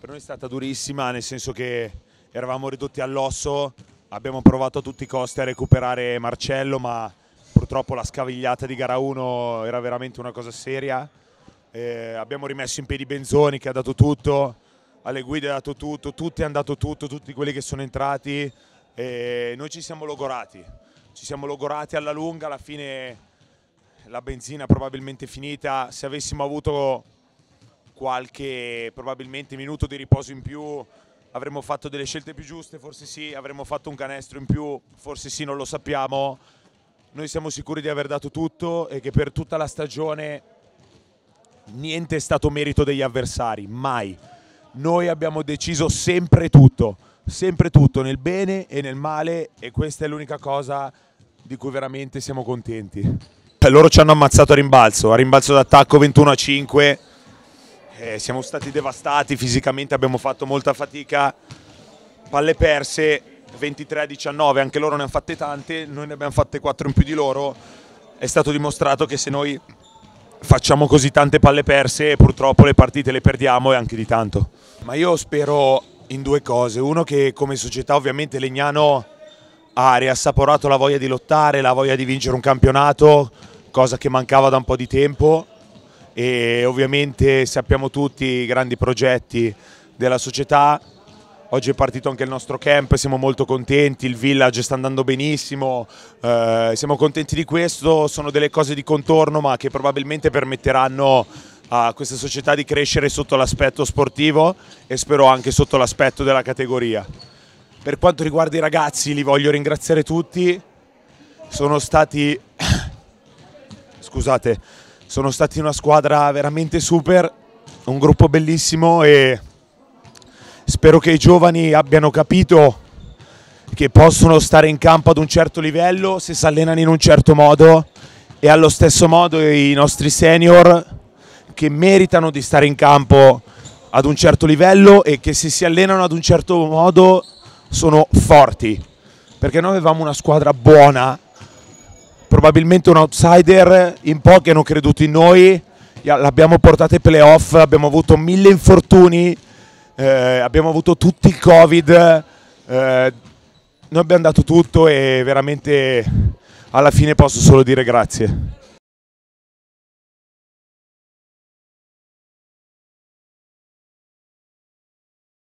Per noi è stata durissima, nel senso che eravamo ridotti all'osso, abbiamo provato a tutti i costi a recuperare Marcello, ma purtroppo la scavigliata di gara 1 era veramente una cosa seria. Eh, abbiamo rimesso in piedi Benzoni che ha dato tutto, alle guide ha dato tutto, tutti hanno dato tutto, tutti quelli che sono entrati. Eh, noi ci siamo logorati, ci siamo logorati alla lunga, alla fine la benzina probabilmente finita, se avessimo avuto qualche probabilmente minuto di riposo in più, avremmo fatto delle scelte più giuste, forse sì, avremmo fatto un canestro in più, forse sì, non lo sappiamo. Noi siamo sicuri di aver dato tutto e che per tutta la stagione niente è stato merito degli avversari, mai. Noi abbiamo deciso sempre tutto, sempre tutto, nel bene e nel male e questa è l'unica cosa di cui veramente siamo contenti. Beh, loro ci hanno ammazzato a rimbalzo, a rimbalzo d'attacco 21 a 5 eh, siamo stati devastati fisicamente, abbiamo fatto molta fatica, palle perse, 23-19, anche loro ne hanno fatte tante, noi ne abbiamo fatte 4 in più di loro, è stato dimostrato che se noi facciamo così tante palle perse purtroppo le partite le perdiamo e anche di tanto. Ma io spero in due cose, uno che come società ovviamente Legnano ha riassaporato la voglia di lottare, la voglia di vincere un campionato, cosa che mancava da un po' di tempo e ovviamente sappiamo tutti i grandi progetti della società. Oggi è partito anche il nostro camp, siamo molto contenti, il village sta andando benissimo, eh, siamo contenti di questo, sono delle cose di contorno ma che probabilmente permetteranno a questa società di crescere sotto l'aspetto sportivo e spero anche sotto l'aspetto della categoria. Per quanto riguarda i ragazzi li voglio ringraziare tutti, sono stati, scusate, sono stati una squadra veramente super, un gruppo bellissimo e spero che i giovani abbiano capito che possono stare in campo ad un certo livello se si allenano in un certo modo e allo stesso modo i nostri senior che meritano di stare in campo ad un certo livello e che se si allenano ad un certo modo sono forti perché noi avevamo una squadra buona probabilmente un outsider, in pochi hanno creduto in noi, l'abbiamo portata ai playoff, abbiamo avuto mille infortuni, eh, abbiamo avuto tutti il covid, eh, noi abbiamo dato tutto e veramente alla fine posso solo dire grazie.